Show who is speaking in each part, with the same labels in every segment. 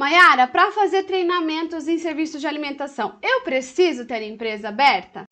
Speaker 1: Mayara, para fazer treinamentos em serviços de alimentação, eu preciso ter empresa aberta?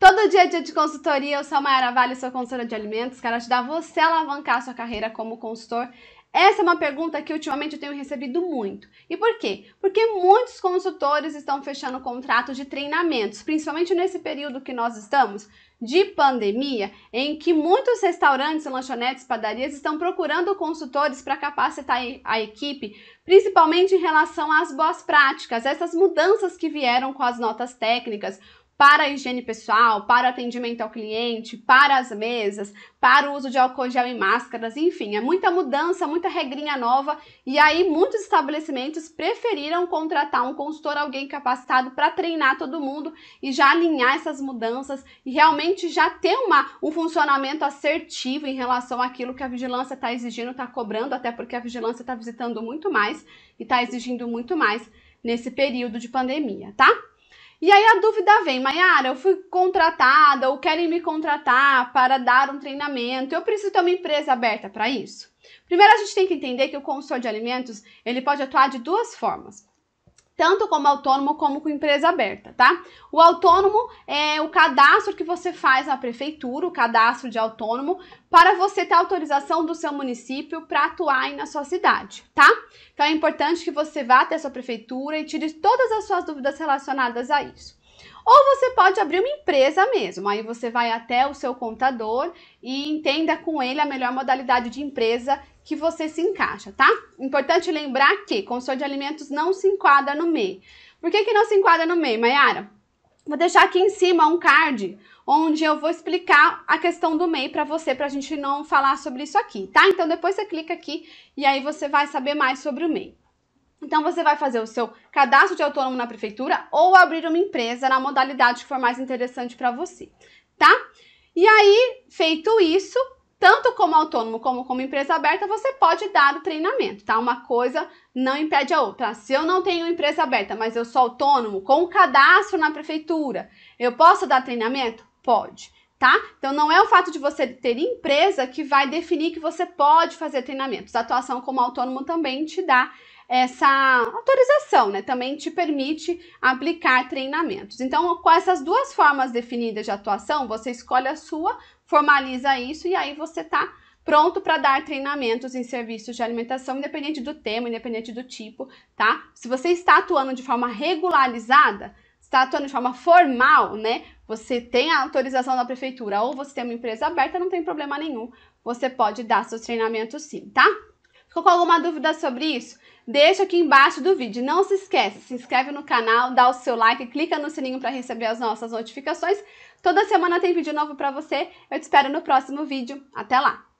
Speaker 1: Todo dia é dia de consultoria, eu sou a Mayara Vale, sou consultora de alimentos, quero ajudar você a alavancar a sua carreira como consultor essa é uma pergunta que ultimamente eu tenho recebido muito. E por quê? Porque muitos consultores estão fechando contratos de treinamentos, principalmente nesse período que nós estamos de pandemia, em que muitos restaurantes, lanchonetes, padarias estão procurando consultores para capacitar a equipe, principalmente em relação às boas práticas, essas mudanças que vieram com as notas técnicas, para a higiene pessoal, para atendimento ao cliente, para as mesas, para o uso de álcool gel e máscaras, enfim, é muita mudança, muita regrinha nova e aí muitos estabelecimentos preferiram contratar um consultor, alguém capacitado para treinar todo mundo e já alinhar essas mudanças e realmente já ter uma, um funcionamento assertivo em relação àquilo que a vigilância está exigindo, está cobrando, até porque a vigilância está visitando muito mais e está exigindo muito mais nesse período de pandemia, tá? E aí a dúvida vem, Mayara, eu fui contratada ou querem me contratar para dar um treinamento, eu preciso ter uma empresa aberta para isso? Primeiro a gente tem que entender que o consultor de alimentos, ele pode atuar de duas formas tanto como autônomo como com empresa aberta, tá? O autônomo é o cadastro que você faz na prefeitura, o cadastro de autônomo, para você ter autorização do seu município para atuar aí na sua cidade, tá? Então é importante que você vá até a sua prefeitura e tire todas as suas dúvidas relacionadas a isso. Ou você pode abrir uma empresa mesmo. Aí você vai até o seu contador e entenda com ele a melhor modalidade de empresa que você se encaixa, tá? Importante lembrar que consultor de alimentos não se enquadra no MEI. Por que, que não se enquadra no MEI, Mayara? Vou deixar aqui em cima um card onde eu vou explicar a questão do MEI para você, para a gente não falar sobre isso aqui, tá? Então depois você clica aqui e aí você vai saber mais sobre o MEI. Então você vai fazer o seu cadastro de autônomo na prefeitura ou abrir uma empresa na modalidade que for mais interessante para você, tá? E aí, feito isso, tanto como autônomo como como empresa aberta, você pode dar o treinamento, tá? Uma coisa não impede a outra. Se eu não tenho empresa aberta, mas eu sou autônomo com cadastro na prefeitura, eu posso dar treinamento? Pode tá? Então não é o fato de você ter empresa que vai definir que você pode fazer treinamentos. A atuação como autônomo também te dá essa autorização, né? Também te permite aplicar treinamentos. Então, com essas duas formas definidas de atuação, você escolhe a sua, formaliza isso e aí você tá pronto para dar treinamentos em serviços de alimentação, independente do tema, independente do tipo, tá? Se você está atuando de forma regularizada, está atuando de forma formal, né? Você tem a autorização da prefeitura ou você tem uma empresa aberta, não tem problema nenhum. Você pode dar seus treinamentos sim, tá? Ficou com alguma dúvida sobre isso? Deixa aqui embaixo do vídeo. Não se esquece, se inscreve no canal, dá o seu like, clica no sininho para receber as nossas notificações. Toda semana tem vídeo novo para você. Eu te espero no próximo vídeo. Até lá!